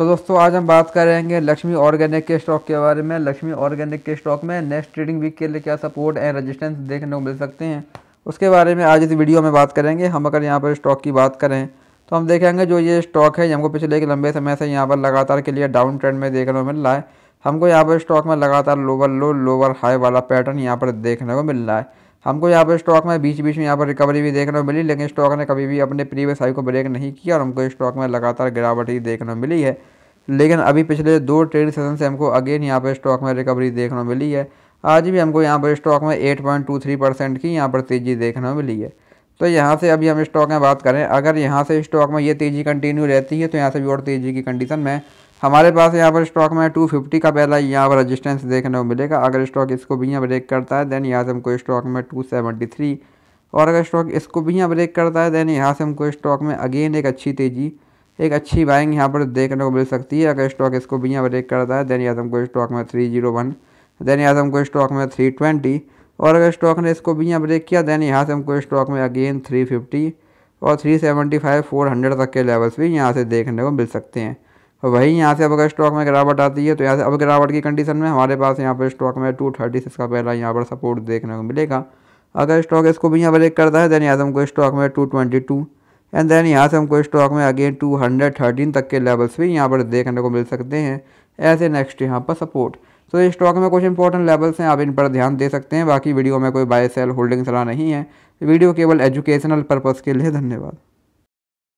तो दोस्तों आज हम बात करेंगे लक्ष्मी ऑर्गेनिक के स्टॉक के बारे में लक्ष्मी ऑर्गेनिक के स्टॉक में नेक्स्ट ट्रेडिंग वीक के लिए क्या सपोर्ट एंड रेजिस्टेंस देखने को मिल सकते हैं उसके बारे में आज इस वीडियो में बात करेंगे हम अगर यहाँ पर स्टॉक की बात करें तो हम देखेंगे जो ये स्टॉक है हमको पिछले एक लंबे समय से यहाँ पर लगातार के लिए डाउन ट्रेंड में देखने को मिल रहा है हमको यहाँ पर स्टॉक में लगातार लोअर लो लोअर हाई वाला पैटर्न यहाँ पर देखने को मिल रहा है हमको यहाँ पर स्टॉक में बीच बीच में यहाँ पर रिकवरी भी देखने को मिली लेकिन स्टॉक ने कभी भी अपने प्रीवियस हाई को ब्रेक नहीं किया और हमको स्टॉक में लगातार गिरावट ही देखने को मिली है लेकिन अभी पिछले दो ट्रेड सेशन से हमको अगेन यहाँ पर स्टॉक में रिकवरी देखने को मिली है आज भी हमको यहाँ पर स्टॉक में एट परसेंट की यहाँ पर तेज़ी देखने को मिली है तो यहाँ से अभी हम स्टॉक में बात करें अगर यहाँ से स्टॉक में ये तेज़ी कंटिन्यू रहती है तो यहाँ से भी और तेज़ी की कंडीशन में हमारे पास यहाँ पर स्टॉक में 250 का पहला यहाँ पर रजिस्टेंस देखने को मिलेगा अगर स्टॉक इसको भी यहाँ ब्रेक करता है देन यहाँ से हमको स्टॉक में 273 और अगर स्टॉक इसको भी यहाँ ब्रेक करता है देन यहाँ से हमको स्टॉक में अगेन एक अच्छी तेज़ी एक अच्छी बाइंग यहाँ पर देखने को मिल सकती है अगर स्टॉक इसको भी यहाँ ब्रेक करता है देन यहाँ से हमको स्टॉक में थ्री जीरो वन देन यहाँ से हमको स्टॉक में थ्री ट्वेंटी और अगर स्टॉक ने इसको भी यहाँ ब्रेक किया देन यहाँ से हमको स्टॉक में अगेन थ्री फिफ्टी और three seventy five four hundred तक के लेवल्स भी यहाँ से देखने को मिल सकते हैं वहीं यहाँ से अब अगर स्टॉक में गिरावट आती है तो यहाँ से अब गिरावट की कंडीशन में हमारे पास यहाँ पर स्टॉक में टू थर्टी सिक्स का पहला यहाँ पर सपोर्ट देखने को मिलेगा अगर स्टॉक इसको भी यहाँ ब्रेक करता है देन यहाँ से हमको स्टॉक में two twenty two and then यहाँ से हमको स्टॉक में अगेन टू हंड्रेड थर्टीन तक के लेवल्स भी यहाँ पर देखने को मिल सकते हैं ऐसे नेक्स्ट यहाँ पर सपोर्ट तो स्टॉक में कुछ इंपॉर्टेंट लेवल्स हैं आप इन पर ध्यान दे सकते हैं बाकी वीडियो में कोई बाय सेल होल्डिंग सलाह नहीं है वीडियो केवल एजुकेशनल पर्पज़ के लिए धन्यवाद